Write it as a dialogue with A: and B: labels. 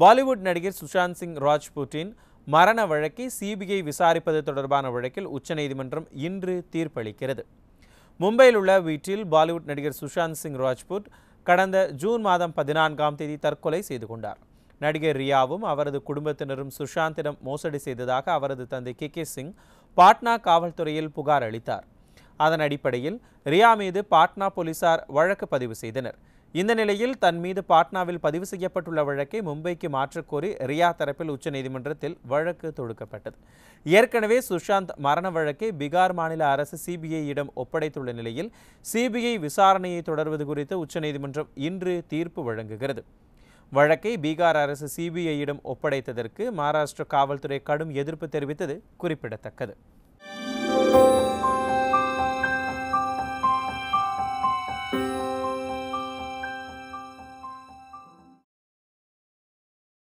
A: பாலிவுட் நடிகர் சுஷாந்த் சிங் ராஜ்பூட்டின் மரண வழக்கை சிபிஐ விசாரிப்பது தொடர்பான வழக்கில் உச்சநீதிமன்றம் இன்று தீர்ப்பளிக்கிறது மும்பையில் உள்ள வீட்டில் பாலிவுட் நடிகர் சுஷாந்த் சிங் ராஜ்பூட் கடந்த ஜூன் மாதம் பதினான்காம் தேதி தற்கொலை செய்து கொண்டார் நடிகர் ரியாவும் அவரது குடும்பத்தினரும் சுஷாந்திடம் மோசடி செய்ததாக அவரது தந்தை கே கே சிங் பாட்னா காவல்துறையில் புகார் அளித்தார் அதன் அடிப்படையில் ரியா மீது பாட்னா போலீசார் வழக்கு பதிவு செய்தனர் இந்த நிலையில் தன் மீது பாட்னாவில் பதிவு செய்யப்பட்டுள்ள வழக்கை மும்பைக்கு மாற்றக்கோரி ரியா தரப்பில் உச்சநீதிமன்றத்தில் வழக்கு தொடுக்கப்பட்டது ஏற்கனவே சுஷாந்த் மரண வழக்கை பீகார் மாநில அரசு சிபிஐயிடம் ஒப்படைத்துள்ள நிலையில் சிபிஐ விசாரணையை தொடர்வது குறித்து உச்சநீதிமன்றம் இன்று தீர்ப்பு வழங்குகிறது வழக்கை பீகார் அரசு சிபிஐயிடம் ஒப்படைத்ததற்கு மகாராஷ்டிர காவல்துறை கடும் எதிர்ப்பு தெரிவித்தது குறிப்பிடத்தக்கது